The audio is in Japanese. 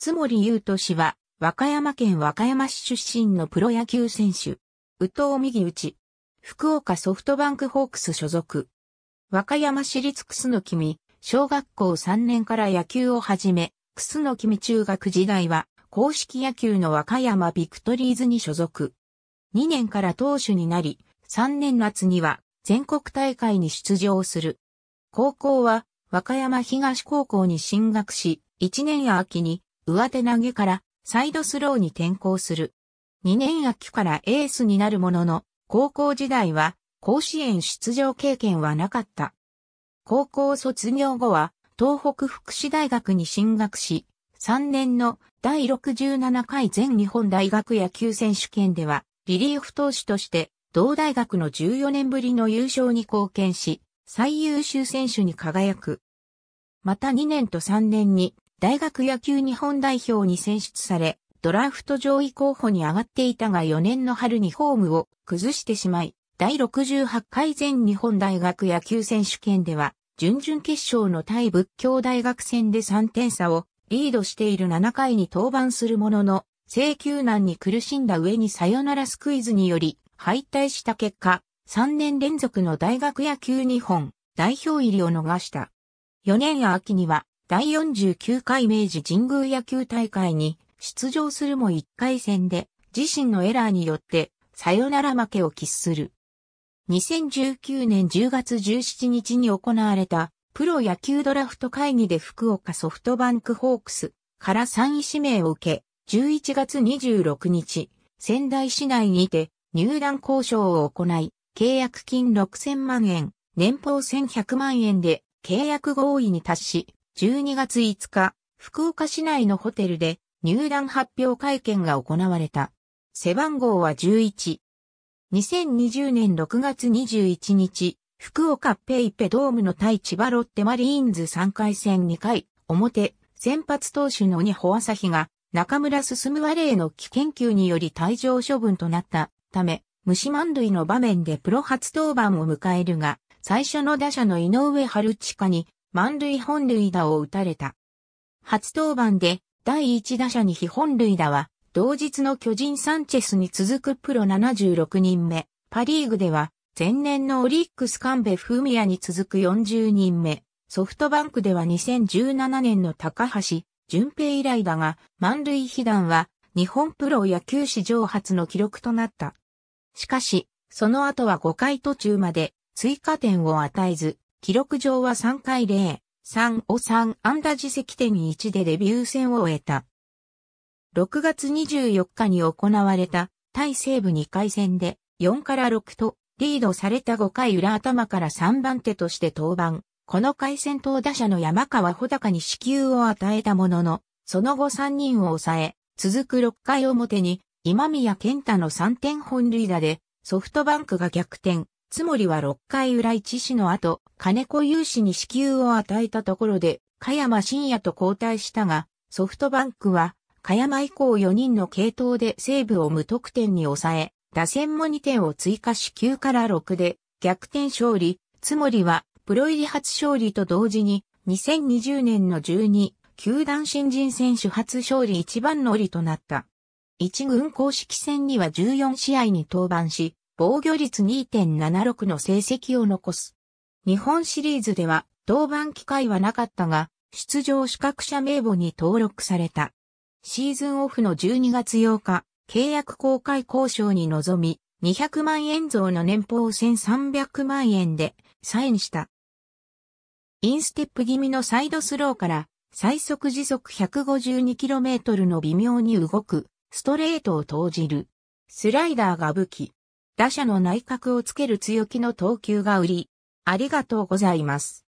津森優斗氏は、和歌山県和歌山市出身のプロ野球選手。宇藤右内。福岡ソフトバンクホークス所属。和歌山市立楠木見、小学校3年から野球を始め、楠木見中学時代は、公式野球の和歌山ビクトリーズに所属。2年から投手になり、3年夏には全国大会に出場する。高校は和歌山東高校に進学し、1年秋に上手投げからサイドスローに転向する。2年秋からエースになるものの、高校時代は甲子園出場経験はなかった。高校卒業後は東北福祉大学に進学し、3年の第67回全日本大学野球選手権ではリリーフ投手として同大学の14年ぶりの優勝に貢献し、最優秀選手に輝く。また2年と3年に大学野球日本代表に選出され、ドラフト上位候補に上がっていたが4年の春にホームを崩してしまい、第68回全日本大学野球選手権では、準々決勝の対仏教大学戦で3点差をリードしている7回に登板するものの、請求難に苦しんだ上にサヨナラスクイズにより敗退した結果、3年連続の大学野球日本代表入りを逃した。4年秋には第49回明治神宮野球大会に出場するも1回戦で自身のエラーによってサヨナラ負けを喫する。2019年10月17日に行われたプロ野球ドラフト会議で福岡ソフトバンクホークスから3位指名を受け、11月26日、仙台市内にて入団交渉を行い、契約金6000万円、年俸1100万円で契約合意に達し、12月5日、福岡市内のホテルで入団発表会見が行われた。背番号は11。2020年6月21日、福岡ペイペドームの対千葉ロッテマリーンズ3回戦2回、表、先発投手の鬼穂朝日が、中村進和霊の危険球により退場処分となったため、虫満塁の場面でプロ初登板を迎えるが、最初の打者の井上春近に満塁本塁打を打たれた。初登板で第1打者に非本塁打は、同日の巨人サンチェスに続くプロ76人目、パリーグでは、前年のオリックス神戸フミヤに続く40人目、ソフトバンクでは2017年の高橋、淳平以来だが、満塁被弾は、日本プロ野球史上初の記録となった。しかし、その後は5回途中まで追加点を与えず、記録上は3回0、3を3安打自責点1でデビュー戦を終えた。6月24日に行われた対西部2回戦で4から6とリードされた5回裏頭から3番手として登板。この回戦投打者の山川穂高に支給を与えたものの、その後3人を抑え、続く6回表に今宮健太の3点本塁打でソフトバンクが逆転、つもりは6回裏一死の後、金子融資に支給を与えたところで、加山深也と交代したが、ソフトバンクは、加山以降4人の系統で西部を無得点に抑え、打線も2点を追加し9から6で逆転勝利、つもりはプロ入り初勝利と同時に2020年の12球団新人選手初勝利一番乗りとなった。一軍公式戦には14試合に登板し、防御率2.76の成績を残す。日本シリーズでは登板機会はなかったが、出場資格者名簿に登録された。シーズンオフの12月8日、契約公開交渉に臨み、200万円増の年俸1300万円でサインした。インステップ気味のサイドスローから最速時速 152km の微妙に動くストレートを投じる。スライダーが武器。打者の内角をつける強気の投球が売り。ありがとうございます。